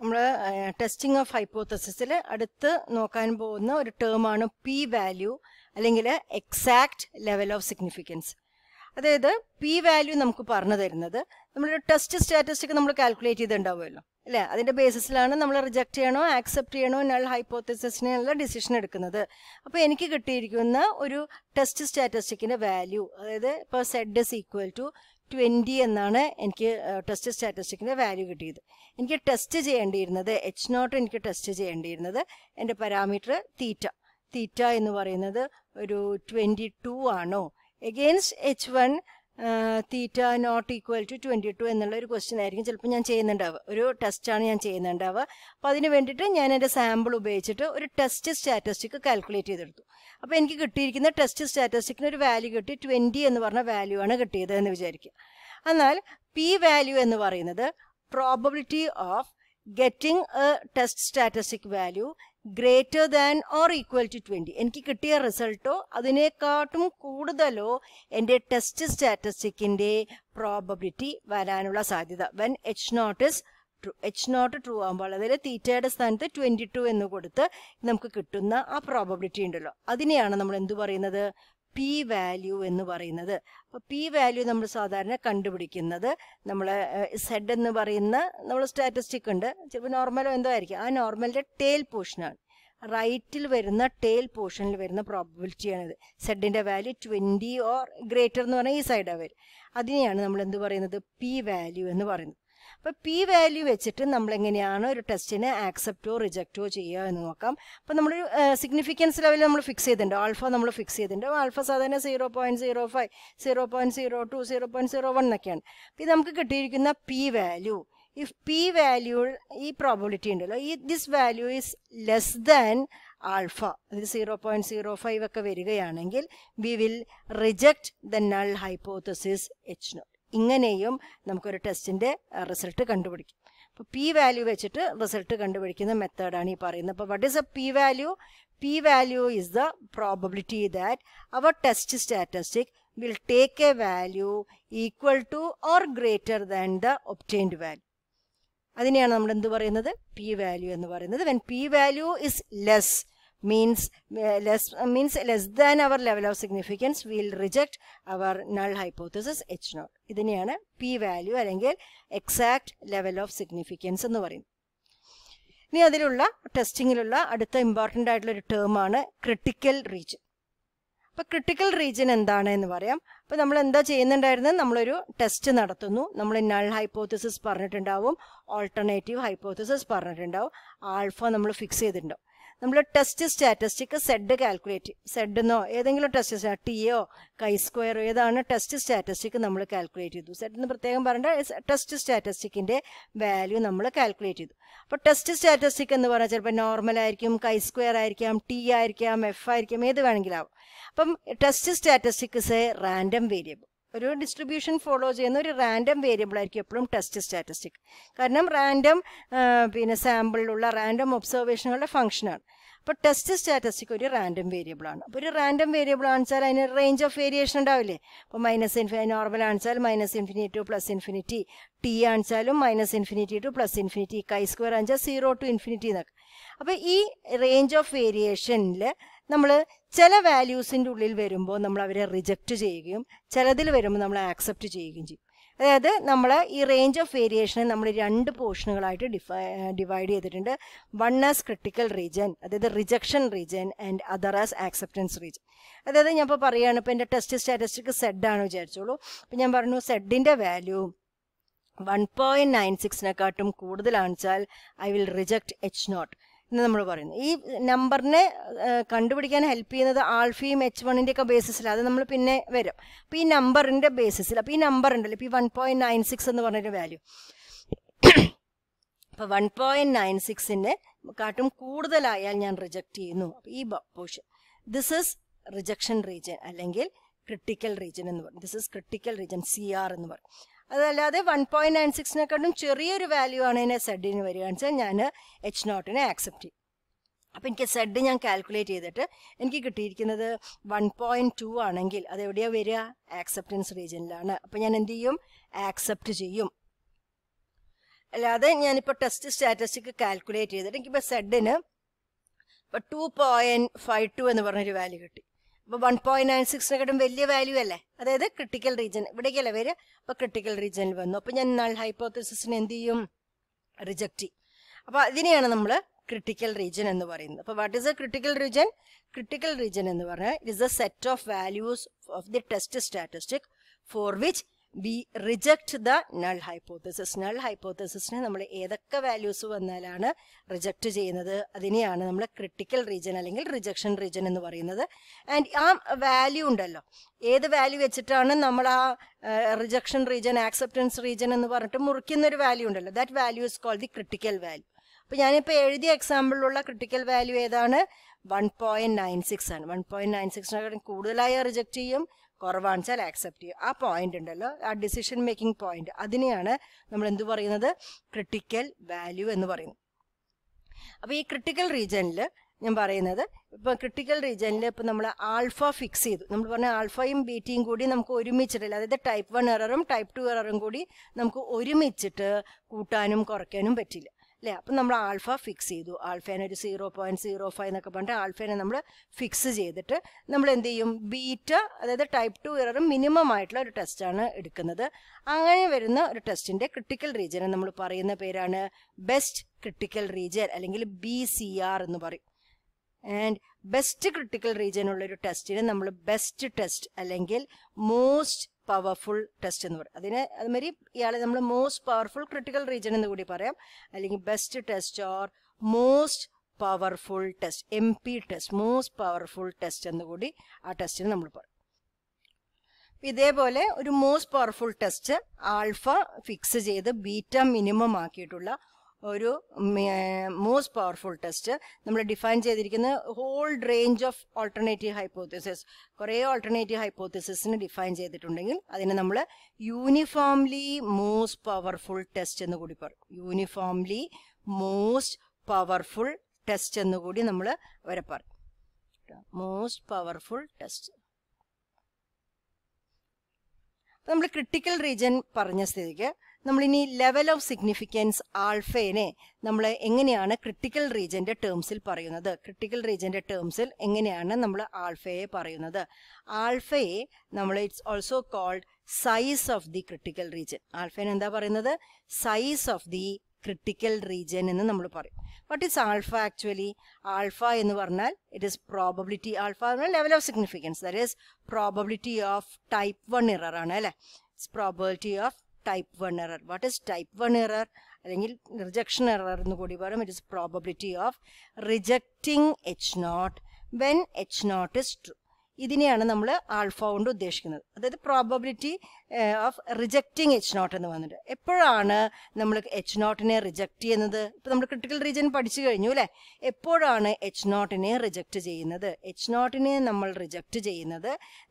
നമ്മൾ testing of ഹൈപ്പോത്തസിൽ അടുത്ത് നോക്കാൻ പോകുന്ന ഒരു ടേമാണ് പി വാല്യൂ അല്ലെങ്കിൽ എക്സാക്ട് ലെവൽ ഓഫ് സിഗ്നിഫിക്കൻസ് അതായത് പി വാല്യൂ നമുക്ക് പറഞ്ഞു തരുന്നത് നമ്മളൊരു ടെസ്റ്റ് സ്റ്റാറ്റസ്റ്റിക് നമ്മൾ കാൽക്കുലേറ്റ് ചെയ്തിട്ടുണ്ടാവുമല്ലോ അല്ലേ അതിൻ്റെ ബേസിസിലാണ് നമ്മൾ റിജക്റ്റ് ചെയ്യണോ ആക്സെപ്റ്റ് ചെയ്യണോ എന്നുള്ള ഉള്ള ഡിസിഷൻ എടുക്കുന്നത് അപ്പോൾ എനിക്ക് കിട്ടിയിരിക്കുന്ന ഒരു ടെസ്റ്റ് സ്റ്റാറ്റസ്റ്റിക്കിൻ്റെ വാല്യൂ അതായത് ഇപ്പോൾ Z is equal to twenty എന്നാണ് എനിക്ക് ടെസ്റ്റ് സ്റ്റാറ്റസ്റ്റിക്കിൻ്റെ വാല്യൂ കിട്ടിയത് എനിക്ക് ടെസ്റ്റ് ചെയ്യേണ്ടിയിരുന്നത് എച്ച് നോട്ട് എനിക്ക് ടെസ്റ്റ് ചെയ്യേണ്ടിയിരുന്നത് എൻ്റെ പാരാമീറ്റർ തീറ്റ തീറ്റ എന്ന് പറയുന്നത് ഒരു ട്വൻറ്റി ടു ആണോ against H one theta naught equal to twenty two എന്നുള്ള ഒരു ക്വസ്റ്റ്യൻ ആയിരിക്കും ചിലപ്പോൾ ഞാൻ ചെയ്യുന്നുണ്ടാവുക ഒരു ടെസ്റ്റാണ് ഞാൻ ചെയ്യുന്നുണ്ടാവുക അപ്പോൾ അതിന് വേണ്ടിയിട്ട് ഞാൻ എൻ്റെ സാമ്പിൾ ഉപയോഗിച്ചിട്ട് ഒരു ടെസ്റ്റ് സ്റ്റാറ്റസ്റ്റിക് കാൽക്കുലേറ്റ് ചെയ്തെടുത്തു അപ്പോൾ എനിക്ക് കിട്ടിയിരിക്കുന്ന ടെസ്റ്റ് സ്റ്റാറ്റസ്റ്റിക്കിന് ഒരു വാല്യൂ കിട്ടി ട്വൻറ്റി എന്ന് പറഞ്ഞ വാല്യൂ ആണ് കിട്ടിയത് എന്ന് വിചാരിക്കുക എന്നാൽ പി വാല്യൂ എന്ന് പറയുന്നത് probability of getting a test statistic value greater than or equal to twenty എനിക്ക് കിട്ടിയ റിസൾട്ടോ അതിനേക്കാട്ടും കൂടുതലോ എൻ്റെ ടെസ്റ്റ് സ്റ്റാറ്റസ്റ്റിക്കിൻ്റെ പ്രോബബിലിറ്റി വരാനുള്ള സാധ്യത when H naught is true H naught true ആകുമ്പോൾ അതായത് തീറ്റയുടെ സ്ഥാനത്ത് ട്വൻറ്റി ടു എന്ന് കൊടുത്ത് നമുക്ക് കിട്ടുന്ന ആ പ്രോബബിലിറ്റി ഉണ്ടല്ലോ അതിനെയാണ് നമ്മൾ എന്തു പറയുന്നത് പി വാല്യൂ എന്ന് പറയുന്നത് അപ്പോൾ പി വാല്യൂ നമ്മൾ സാധാരണ കണ്ടുപിടിക്കുന്നത് നമ്മൾ സെഡ് എന്ന് പറയുന്ന നമ്മൾ സ്റ്റാറ്റിസ്റ്റിക് ഉണ്ട് ചിലപ്പോൾ നോർമലോ എന്തോ ആയിരിക്കും ആ നോർമലിൻ്റെ ടേൽ പോർഷനാണ് റൈറ്റിൽ വരുന്ന ടേൽ പോർഷനിൽ വരുന്ന പ്രോബിലിറ്റിയാണിത് സെഡിൻ്റെ വാല്യൂ ട്വൻറ്റി ഓർ ഗ്രേറ്റർ എന്ന് പറഞ്ഞാൽ ഈ സൈഡാണ് വരും അതിനെയാണ് നമ്മൾ എന്ത് പറയുന്നത് പി വാല്യൂ എന്ന് പറയുന്നത് അപ്പോൾ പി വാല്യൂ വെച്ചിട്ട് നമ്മൾ എങ്ങനെയാണ് ഒരു ടെസ്റ്റിനെ ആക്സെപ്റ്റോ റിജക്റ്റോ ചെയ്യുക എന്ന് നോക്കാം അപ്പോൾ നമ്മൾ സിഗ്നിഫിക്കൻസ് ലെവൽ നമ്മൾ ഫിക്സ് ചെയ്തിട്ടുണ്ട് ആൽഫ നമ്മൾ ഫിക്സ് ചെയ്തിട്ടുണ്ട് ആൽഫ സാധാരണ zero point zero five zero point zero two zero point zero one ഒക്കെയാണ് അപ്പോൾ ഇത് നമുക്ക് കിട്ടിയിരിക്കുന്ന P value if P value ഈ പ്രോബിലിറ്റി ഉണ്ടല്ലോ ഈ this value is less than alpha അതിൽ സീറോ പോയിൻറ്റ് സീറോ ഫൈവ് ഒക്കെ വരികയാണെങ്കിൽ we will reject the null hypothesis H naught ഇങ്ങനെയും നമുക്കൊരു ടെസ്റ്റിൻ്റെ റിസൾട്ട് കണ്ടുപിടിക്കും അപ്പോൾ പി വാല്യൂ വെച്ചിട്ട് റിസൾട്ട് കണ്ടുപിടിക്കുന്ന മെത്തേഡാണ് ഈ പറയുന്നത് അപ്പോൾ what is a P value P value is the probability that our test statistic will take a value equal to or greater than the obtained value അതിനെയാണ് നമ്മൾ എന്ത് പറയുന്നത് പി വാല്യൂ എന്ന് പറയുന്നത് when P value is less means uh, less uh, means less than our level of significance we will reject our null hypothesis h naught ഇതിനെയാണ് P value അല്ലെങ്കിൽ exact level of significance എന്ന് പറയും ഇനി അതിലുള്ള ടെസ്റ്റിങ്ങിലുള്ള അടുത്ത ഇമ്പോർട്ടൻ്റ് ആയിട്ടുള്ള ഒരു ടേമാണ് ക്രിട്ടിക്കൽ റീജിയൻ അപ്പോൾ ക്രിട്ടിക്കൽ റീജിയൻ എന്താണ് എന്ന് പറയാം അപ്പോൾ നമ്മൾ എന്താ ചെയ്യുന്നുണ്ടായിരുന്നത് നമ്മളൊരു ടെസ്റ്റ് നടത്തുന്നു നമ്മൾ നൾ ഹൈപ്പോത്തസിസ് പറഞ്ഞിട്ടുണ്ടാവും ഓൾട്ടർനേറ്റീവ് ഹൈപ്പോത്തസിസ് പറഞ്ഞിട്ടുണ്ടാവും ആൽഫ നമ്മൾ ഫിക്സ് ചെയ്തിട്ടുണ്ടാവും നമ്മൾ ടെസ്റ്റ് സ്റ്റാറ്റസ്റ്റിക് സെഡ് കാൽക്കുലേറ്റ് സെഡെന്നോ ഏതെങ്കിലും ടെസ്റ്റ് ടിയോ കൈ സ്ക്വയറോ ഏതാണ് ടെസ്റ്റ് സ്റ്റാറ്റസ്റ്റിക് നമ്മൾ കാൽക്കുലേറ്റ് ചെയ്തു സെഡ് എന്ന് പ്രത്യേകം പറയേണ്ട ടെസ്റ്റ് സ്റ്റാറ്റസ്റ്റിക്കിൻ്റെ വാല്യൂ നമ്മൾ കാൽക്കുലേറ്റ് ചെയ്തു അപ്പോൾ ടെസ്റ്റ് സ്റ്റാറ്റസ്റ്റിക് എന്ന് പറഞ്ഞാൽ ചിലപ്പോൾ നോർമൽ ആയിരിക്കും കൈ സ്ക്വയർ ആയിരിക്കാം ടി ആയിരിക്കാം എഫ് ആയിരിക്കാം ഏത് വേണമെങ്കിലും ആവും അപ്പം test statistics a random variable ഒരു ഡിസ്ട്രിബ്യൂഷൻ ഫോളോ ചെയ്യുന്ന ഒരു റാൻഡം വേരിയബിൾ ആയിരിക്കും എപ്പോഴും ടെസ്റ്റ് സ്റ്റാറ്റിസ്റ്റിക് കാരണം റാൻഡം പിന്നെ സാമ്പിളിലുള്ള റാൻഡം ഒബ്സർവേഷനുകളുടെ ഫംഗ്ഷനാണ് അപ്പോൾ ടെസ്റ്റ് സ്റ്റാറ്റിസ്റ്റിക് ഒരു റാൻഡം വേരിയബിൾ ആണ് അപ്പോൾ ഒരു റാൻഡം വേരിയബിൾ ആണെച്ചാൽ അതിന് റേഞ്ച് ഓഫ് വേരിയേഷൻ ഉണ്ടാവില്ലേ അപ്പോൾ മൈനസ് ഇൻഫിനി നോർമൽ ആണെച്ചാൽ minus infinity to plus infinity T ആണെച്ചാലും minus infinity to plus infinity chi square ആണെച്ചാൽ സീറോ ടു ഇൻഫിനിറ്റി എന്നൊക്കെ അപ്പോൾ ഈ റേഞ്ച് ഓഫ് വേരിയേഷനിൽ നമ്മൾ ചില വാല്യൂസിൻ്റെ ഉള്ളിൽ വരുമ്പോൾ നമ്മൾ അവരെ റിജക്റ്റ് ചെയ്യുകയും ചിലതിൽ വരുമ്പോൾ നമ്മൾ ആക്സെപ്റ്റ് ചെയ്യുകയും ചെയ്യും അതായത് നമ്മൾ ഈ റേഞ്ച് ഓഫ് വേരിയേഷനെ നമ്മൾ രണ്ട് പോർഷനുകളായിട്ട് ഡിഫൈ ഡിവൈഡ് ചെയ്തിട്ടുണ്ട് വൺ ആസ് ക്രിട്ടിക്കൽ റീജൻ അതായത് rejection region and other as acceptance region അതായത് ഞാൻ ഇപ്പോൾ പറയുകയാണ് ഇപ്പോൾ എൻ്റെ ടെസ്റ്റ് സ്റ്റാറ്റിസ്റ്റിക് സെഡ് ആണ് വിചാരിച്ചോളൂ അപ്പോൾ ഞാൻ പറഞ്ഞു സെഡിൻ്റെ വാല്യൂ വൺ പോയിൻറ്റ് നയൻ സിക്സിനെക്കാട്ടും കൂടുതലാണെച്ചാൽ I will reject H naught എന്ന് നമ്മൾ പറയുന്നത് ഈ നമ്പറിനെ കണ്ടുപിടിക്കാൻ ഹെൽപ്പ് ചെയ്യുന്നത് ആൾഫിയും എച്ച് വണ്ണിൻ്റെ ഒക്കെ ബേസിസിൽ അത് നമ്മൾ പിന്നെ വരും അപ്പോൾ ഈ നമ്പറിൻ്റെ ബേസിസിൽ അപ്പോൾ ഈ നമ്പർ ഉണ്ടല്ലോ ഇപ്പോൾ ഈ വൺ പോയിൻറ്റ് നയൻ സിക്സ് എന്ന് പറഞ്ഞൊരു വാല്യൂ അപ്പോൾ വൺ പോയിൻറ്റ് നയൻ സിക്സിൻ്റെ കാട്ടും കൂടുതലായാൽ ഞാൻ റിജക്റ്റ് ചെയ്യുന്നു ഈ portion this is rejection region അല്ലെങ്കിൽ ക്രിട്ടിക്കൽ റീജിയൻ എന്ന് പറയും this is critical region C R എന്ന് പറയും അതല്ലാതെ വൺ പോയിന്റ് നയൻ സിക്സിനെക്കാട്ടും ചെറിയൊരു വാല്യൂ ആണ് എന്നെ സെഡിന് വരികയെന്ന് വെച്ചാൽ ഞാൻ എച്ച് നോട്ടിനെ ആക്സെപ്റ്റ് ചെയ്യും അപ്പോൾ എനിക്ക് സെഡ് ഞാൻ കാൽക്കുലേറ്റ് ചെയ്തിട്ട് എനിക്ക് കിട്ടിയിരിക്കുന്നത് വൺ പോയിൻറ്റ് ടു ആണെങ്കിൽ അത് എവിടെയാണ് വരിക ആക്സെപ്റ്റൻസ് റീജിയനിലാണ് അപ്പോൾ ഞാൻ എന്ത് ചെയ്യും ആക്സെപ്റ്റ് ചെയ്യും അല്ലാതെ ഞാനിപ്പോൾ ടെസ്റ്റ് സ്റ്റാറ്റസ്റ്റിക് കാൽക്കുലേറ്റ് ചെയ്തിട്ട് എനിക്കിപ്പോൾ സെഡിന് ഇപ്പോൾ ടു പോയിൻറ്റ് ഫൈവ് ടു എന്ന് പറഞ്ഞൊരു വാല്യൂ കിട്ടി അപ്പോൾ വൺ പോയിന്റ് നയൻ സിക്സിനെക്കാട്ടും വലിയ വാല്യൂ അല്ലേ അതായത് ക്രിട്ടിക്കൽ റീജിയൻ ഇവിടേക്കല്ല വരിക അപ്പൊ ക്രിട്ടിക്കൽ റീജിയനിൽ വന്നു അപ്പൊ ഞാൻ നൾ ഹൈപ്പോത്തസിസിനെ എന്ത് ചെയ്യും റിജക്ട് ചെയ്യും അപ്പൊ അതിനെയാണ് നമ്മൾ ക്രിട്ടിക്കൽ റീജിയൻ എന്ന് പറയുന്നത് അപ്പൊ what is a critical region critical region എന്ന് പറഞ്ഞാൽ it is a set of values of the test statistic for which we reject the null hypothesis null ഹൈപ്പോത്തസിസിന് നമ്മൾ ഏതൊക്കെ വാല്യൂസ് വന്നാലാണ് റിജക്ട് ചെയ്യുന്നത് അതിനെയാണ് നമ്മൾ ക്രിട്ടിക്കൽ റീജൻ അല്ലെങ്കിൽ റിജക്ഷൻ റീജൻ എന്ന് പറയുന്നത് ആൻഡ് ആ വാല്യൂ ഉണ്ടല്ലോ ഏത് വാല്യൂ വെച്ചിട്ടാണ് നമ്മൾ ആ റിജക്ഷൻ റീജൻ ആക്സെപ്റ്റൻസ് റീജൻ എന്ന് പറഞ്ഞിട്ട് മുറിക്കുന്ന ഒരു വാല്യൂ ഉണ്ടല്ലോ that value is called the critical value അപ്പോൾ ഞാനിപ്പോൾ എഴുതിയ എക്സാമ്പിളിലുള്ള ക്രിട്ടിക്കൽ വാല്യൂ ഏതാണ് വൺ പോയിന്റ് നയൻ സിക്സ് ആണ് വൺ പോയിന്റ് നയൻ സിക്സിനെ കൂടുതലായി റിജക്ട് ചെയ്യും കുറവാണ് ആക്സെപ്റ്റ് ചെയ്യും ആ പോയിന്റ് ഉണ്ടല്ലോ ആ ഡിസിഷൻ മേക്കിംഗ് പോയിന്റ് അതിനെയാണ് നമ്മൾ എന്ത് പറയുന്നത് ക്രിട്ടിക്കൽ വാല്യൂ എന്ന് പറയുന്നത് അപ്പോൾ ഈ ക്രിട്ടിക്കൽ റീജിയനിൽ ഞാൻ പറയുന്നത് ഇപ്പം ക്രിട്ടിക്കൽ റീജിയനിൽ ഇപ്പം നമ്മൾ ആൽഫ ഫിക്സ് ചെയ്തു നമ്മൾ പറഞ്ഞ ആൽഫയും ബീറ്റിയും കൂടി നമുക്ക് ഒരുമിച്ചിട്ടില്ല അതായത് ടൈപ്പ് വൺ എററും ടൈപ്പ് ടു എററും കൂടി നമുക്ക് ഒരുമിച്ചിട്ട് കൂട്ടാനും കുറയ്ക്കാനും പറ്റില്ല അല്ലേ അപ്പം നമ്മൾ ആൽഫ ഫിക്സ് ചെയ്തു ആൽഫേനെ ഒരു സീറോ പോയിൻറ്റ് സീറോ ഫൈവ് എന്നൊക്കെ പറഞ്ഞിട്ട് ആൽഫേനെ നമ്മൾ ഫിക്സ് ചെയ്തിട്ട് നമ്മൾ എന്ത് ചെയ്യും ബീറ്റ അതായത് ടൈപ്പ് ടു എറർ മിനിമം ആയിട്ടുള്ള ഒരു ടെസ്റ്റാണ് എടുക്കുന്നത് അങ്ങനെ വരുന്ന ഒരു ടെസ്റ്റിൻ്റെ ക്രിട്ടിക്കൽ റീജിയൻ നമ്മൾ പറയുന്ന പേരാണ് ബെസ്റ്റ് ക്രിട്ടിക്കൽ റീജിയൻ അല്ലെങ്കിൽ ബി സി ആർ എന്ന് പറയും ആൻഡ് ബെസ്റ്റ് ക്രിട്ടിക്കൽ റീജിയൻ ഉള്ള ഒരു ടെസ്റ്റിന് നമ്മൾ ബെസ്റ്റ് ടെസ്റ്റ് അല്ലെങ്കിൽ മോസ്റ്റ് പവർഫുൾ ടെസ്റ്റ് എന്ന് പറയും അതിന് അതുമാതിരി ഇയാളെ നമ്മൾ മോസ്റ്റ് പവർഫുൾ ക്രിട്ടിക്കൽ റീജിയൻ എന്ന് കൂടി പറയാം അല്ലെങ്കിൽ best test or most powerful test M P test most powerful test എന്ന് കൂടി ആ ടെസ്റ്റിന് നമ്മൾ പറയും ഇതേപോലെ ഒരു most powerful test alpha fix ചെയ്ത് ബീറ്റ മിനിമം ആക്കിയിട്ടുള്ള ഒരു മോസ്റ്റ് പവർഫുൾ ടെസ്റ്റ് നമ്മൾ ഡിഫൈൻ ചെയ്തിരിക്കുന്നത് whole range of alternative hypothesis കുറേ ഓൾട്ടർനേറ്റീവ് ഹൈപ്പോത്തിസിന് ഡിഫൈൻ ചെയ്തിട്ടുണ്ടെങ്കിൽ അതിനെ നമ്മൾ യൂണിഫോംലി മോസ്റ്റ് പവർഫുൾ ടെസ്റ്റ് എന്ന് കൂടി പറയും യൂണിഫോംലി മോസ്റ്റ് പവർഫുൾ ടെസ്റ്റ് എന്ന് കൂടി നമ്മൾ അവരെ പറയും മോസ്റ്റ് പവർഫുൾ ടെസ്റ്റ് നമ്മൾ ക്രിട്ടിക്കൽ റീജൻ പറഞ്ഞ സ്ഥിതിക്ക് നമ്മളിനി ലെവൽ ഓഫ് സിഗ്നിഫിക്കൻസ് ആൾഫേനെ നമ്മൾ എങ്ങനെയാണ് ക്രിട്ടിക്കൽ റീജൻ്റെ ടേംസിൽ പറയുന്നത് ക്രിട്ടിക്കൽ റീജൻ്റെ ടേംസിൽ എങ്ങനെയാണ് നമ്മൾ ആൾഫയെ പറയുന്നത് ആൾഫയെ നമ്മൾ it's also called size of the critical region ആൾഫേൻ എന്താ പറയുന്നത് size of the critical region എന്ന് നമ്മൾ പറയും what is alpha actually alpha എന്ന് പറഞ്ഞാൽ ഇറ്റ് ഈസ് പ്രോബബിലിറ്റി എന്ന് പറഞ്ഞാൽ level of significance that is probability of type one error ആണ് അല്ലേ it's probability of type one error what is type one error അല്ലെങ്കിൽ റിജക്ഷൻ എറർ എന്ന് കൂടി പറയും it is probability of rejecting H naught when H naught is true ഇതിനെയാണ് നമ്മൾ alpha കൊണ്ട് ഉദ്ദേശിക്കുന്നത് അതായത് probability of rejecting H naught എന്ന് വന്നിട്ട് എപ്പോഴാണ് നമ്മൾ എച്ച് നോട്ടിനെ റിജക്റ്റ് ചെയ്യുന്നത് ഇപ്പം നമ്മൾ ക്രിട്ടിക്കൽ റീജിയൻ പഠിച്ചു കഴിഞ്ഞു അല്ലേ എപ്പോഴാണ് എച്ച് നോട്ടിനെ റിജക്റ്റ് ചെയ്യുന്നത് എച്ച് നോട്ടിനെ നമ്മൾ റിജക്റ്റ് ചെയ്യുന്നത്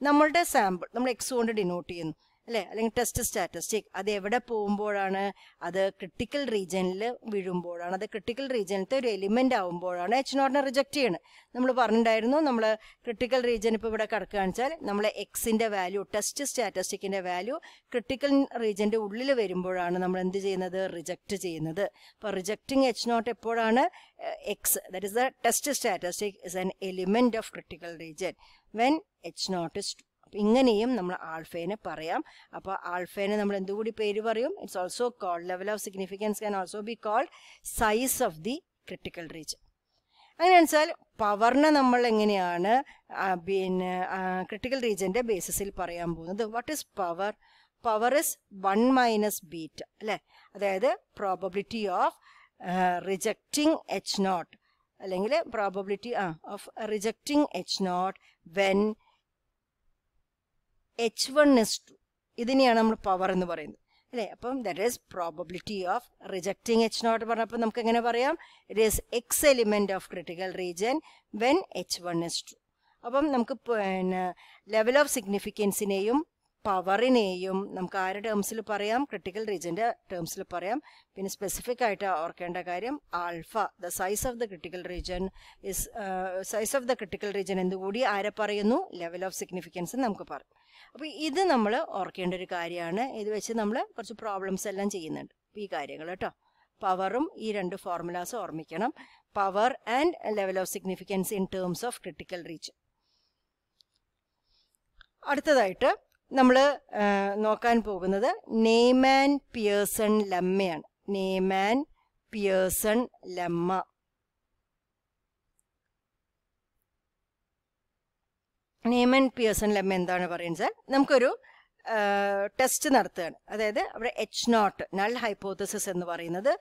നമ്മളുടെ സാമ്പിൾ നമ്മൾ എക്സ് കൊണ്ട് ഡിനോട്ട് ചെയ്യുന്നു അല്ലെ അല്ലെങ്കിൽ ടെസ്റ്റ് സ്റ്റാറ്റസ്റ്റിക് അത് എവിടെ പോകുമ്പോഴാണ് അത് ക്രിട്ടിക്കൽ റീജിയനിൽ വീഴുമ്പോഴാണ് അത് ക്രിട്ടിക്കൽ റീജിയനിലത്തെ ഒരു എലിമെന്റ് ആവുമ്പോഴാണ് എച്ച് നോട്ടിനെ റിജക്റ്റ് ചെയ്യണം നമ്മൾ പറഞ്ഞിട്ടുണ്ടായിരുന്നു നമ്മൾ ക്രിട്ടിക്കൽ റീജിയൻ ഇപ്പോൾ ഇവിടെ കിടക്കുക വെച്ചാൽ നമ്മൾ എക്സിന്റെ വാല്യൂ ടെസ്റ്റ് സ്റ്റാറ്റസ്റ്റിക്കിന്റെ വാല്യൂ ക്രിട്ടിക്കൽ റീജിയന്റെ ഉള്ളിൽ വരുമ്പോഴാണ് നമ്മൾ എന്ത് ചെയ്യുന്നത് റിജക്റ്റ് ചെയ്യുന്നത് അപ്പോൾ റിജക്റ്റിംഗ് എച്ച് നോട്ട് എപ്പോഴാണ് X that is the test statistic is an element of critical region when H naught is ഇങ്ങനെയും നമ്മൾ ആൾഫേനെ പറയാം അപ്പോൾ ആൾഫേനെ നമ്മൾ എന്തുകൂടി പേര് പറയും it's also called level of significance can also be called size of the critical region അങ്ങനെ വെച്ചാൽ പവറിനെ നമ്മൾ എങ്ങനെയാണ് പിന്നെ ക്രിട്ടിക്കൽ റീജിയൻ്റെ ബേസിസിൽ പറയാൻ പോകുന്നത് what is power power is one minus beta അല്ലേ അതായത് probability of rejecting H naught അല്ലെങ്കിൽ probability ah of rejecting H naught when H one is true ഇതിനെയാണ് നമ്മൾ പവർ എന്ന് പറയുന്നത് അല്ലേ അപ്പം that is probability of rejecting H naught പറഞ്ഞപ്പോൾ നമുക്ക് എങ്ങനെ പറയാം it is X element of critical region when H one is true അപ്പം നമുക്ക് പിന്നെ ലെവൽ ഓഫ് സിഗ്നിഫിക്കൻസിനെയും പവറിനെയും നമുക്ക് ആരുടെ ടേംസിൽ പറയാം ക്രിട്ടിക്കൽ റീജിയൻ്റെ ടേംസിൽ പറയാം പിന്നെ സ്പെസിഫിക് ആയിട്ട് ഓർക്കേണ്ട കാര്യം alpha the size of the critical region is size of the critical region എന്തുകൂടി ആരെ പറയുന്നു ലെവൽ ഓഫ് സിഗ്നിഫിക്കൻസ് നമുക്ക് പറയും അപ്പോൾ ഇത് നമ്മൾ ഓർക്കേണ്ട ഒരു കാര്യമാണ് ഇത് വെച്ച് നമ്മൾ കുറച്ച് പ്രോബ്ലംസ് എല്ലാം ചെയ്യുന്നുണ്ട് ഈ കാര്യങ്ങൾ കേട്ടോ പവറും ഈ രണ്ട് ഫോർമുലാസ് ഓർമ്മിക്കണം power and level of significance in terms of critical region അടുത്തതായിട്ട് നമ്മൾ നോക്കാൻ പോകുന്നത് നെയ്മാൻ പിയേഴ്സൺ ലമ്മയാണ് Neyman Pearson lemma Neyman Pearson ലമ്മ എന്താണ് പറയുന്നത് നമുക്കൊരു ടെസ്റ്റ് നടത്തുകയാണ് അതായത് അവിടെ എച്ച് നോട്ട് നൾ ഹൈപ്പോത്തസിസ് എന്ന് പറയുന്നത്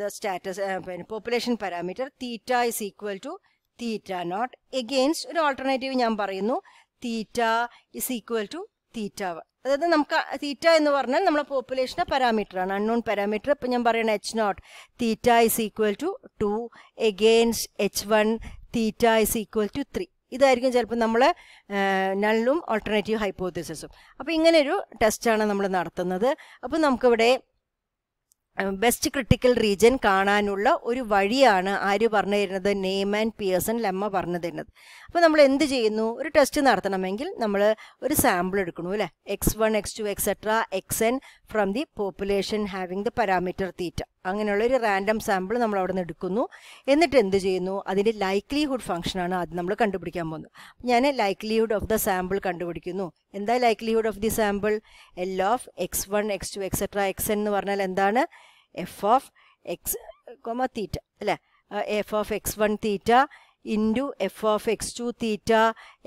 ദ സ്റ്റാറ്റസ് പിന്നെ population parameter theta is equal to theta naught against ഒരു ഓൾട്ടർനേറ്റീവ് ഞാൻ പറയുന്നു തീറ്റ ഇസ് ഈക്വൽ ടു തീറ്റാവ് അതായത് നമുക്ക് തീറ്റ എന്ന് പറഞ്ഞാൽ നമ്മളെ പോപ്പുലേഷൻ്റെ പാരാമീറ്റർ ആണ് അൺനോൺ പാരാമീറ്റർ ഇപ്പം ഞാൻ പറയണ H naught theta is equal to two against H one theta is equal to three ഇതായിരിക്കും ചിലപ്പോൾ നമ്മൾ നല്ലും ഓൾട്ടർനേറ്റീവ് ഹൈപ്പോത്തിസിസും അപ്പോൾ ഇങ്ങനെയൊരു ടെസ്റ്റാണ് നമ്മൾ നടത്തുന്നത് അപ്പോൾ നമുക്കിവിടെ ബെസ്റ്റ് ക്രിട്ടിക്കൽ റീജിയൻ കാണാനുള്ള ഒരു വഴിയാണ് ആര് പറഞ്ഞു തരുന്നത് ആൻഡ് പിയേഴ്സൺ ലെമ്മ പറഞ്ഞു തരുന്നത് അപ്പോൾ നമ്മൾ എന്ത് ചെയ്യുന്നു ഒരു ടെസ്റ്റ് നടത്തണമെങ്കിൽ നമ്മൾ ഒരു സാമ്പിൾ എടുക്കണു അല്ലേ X one X two etcetera X N from the population having the parameter theta അങ്ങനെയുള്ള ഒരു റാൻഡം സാമ്പിൾ നമ്മൾ അവിടെ നിന്ന് എടുക്കുന്നു എന്നിട്ട് എന്ത് ചെയ്യുന്നു അതിൻ്റെ ലൈക്ലിഹുഡ് ഫംഗ്ഷനാണ് അത് നമ്മൾ കണ്ടുപിടിക്കാൻ പോകുന്നത് ഞാൻ ലൈക്ലിഹുഡ് ഓഫ് ദ സാമ്പിൾ കണ്ടുപിടിക്കുന്നു എന്താ likelihood of the sample L of X one X two etcetera X എന്ന് പറഞ്ഞാൽ എന്താണ് F of X comma theta അല്ലേ F of X one theta into F of X two theta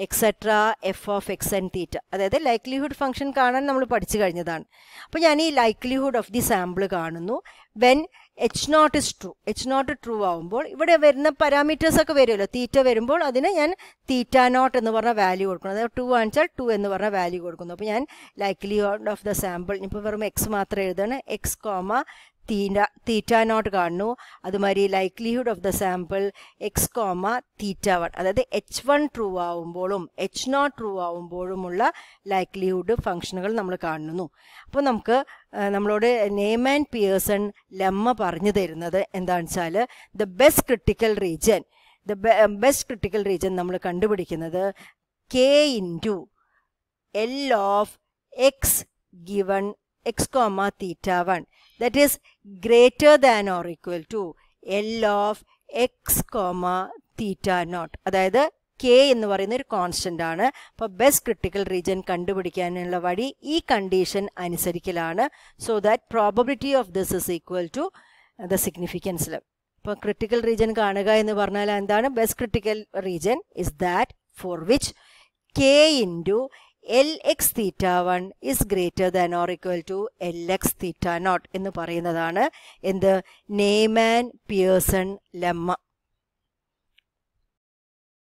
etcetera F of X N theta അതായത് likelihood function കാണാൻ നമ്മൾ പഠിച്ചു കഴിഞ്ഞതാണ് അപ്പോൾ ഞാൻ ഈ ലൈക്ലിഹുഡ് ഓഫ് ദി സാമ്പിൾ കാണുന്നു when H naught is true H naught true ആവുമ്പോൾ ഇവിടെ വരുന്ന പാരാമീറ്റേഴ്സൊക്കെ വരുമല്ലോ തീറ്റ വരുമ്പോൾ അതിന് ഞാൻ തീറ്റ നോട്ട് എന്ന് പറഞ്ഞ വാല്യൂ കൊടുക്കുന്നു അതായത് ടു ആണിച്ചാൽ ടു എന്ന് പറഞ്ഞ വാല്യൂ കൊടുക്കുന്നു അപ്പോൾ ഞാൻ ലൈക്ലിഹുഡ് ഓഫ് ദ സാമ്പിൾ ഇപ്പോൾ വെറും എക്സ് മാത്രം എഴുതുകയാണ് X comma theta theta naught കാണുന്നു അതുമാതിരി likelihood of the sample X comma theta one അതായത് എച്ച് വൺ ട്രൂ ആവുമ്പോഴും എച്ച് നോട്ട് ട്രൂ ആവുമ്പോഴുമുള്ള ലൈക്ലിഹുഡ് ഫംഗ്ഷനുകൾ നമ്മൾ കാണുന്നു അപ്പോൾ നമുക്ക് നമ്മളോട് നെയ്മ ആൻഡ് പിയേഴ്സൺ ലെമ്മ പറഞ്ഞു തരുന്നത് എന്താണെന്ന് വെച്ചാൽ the best critical region the best critical region നമ്മൾ കണ്ടുപിടിക്കുന്നത് K into L of X given x comma theta 1 that is greater than or equal to L of x comma theta naught അതായത് K എന്ന് പറയുന്ന ഒരു constant ആണ് അപ്പോൾ best critical region കണ്ടുപിടിക്കാനുള്ള വഴി ഈ കണ്ടീഷൻ അനുസരിക്കലാണ് so that probability of this is equal to the സിഗ്നിഫിക്കൻസിൽ അപ്പോൾ ക്രിട്ടിക്കൽ റീജിയൻ കാണുക എന്ന് പറഞ്ഞാൽ എന്താണ് best critical region is that for which K into Lx theta 1 is greater than or equal to Lx theta 0 എന്ന് പറയുന്നതാണ് എന്ത് നെയ്മാൻ പിയേഴ്സൺ ലെമ്മ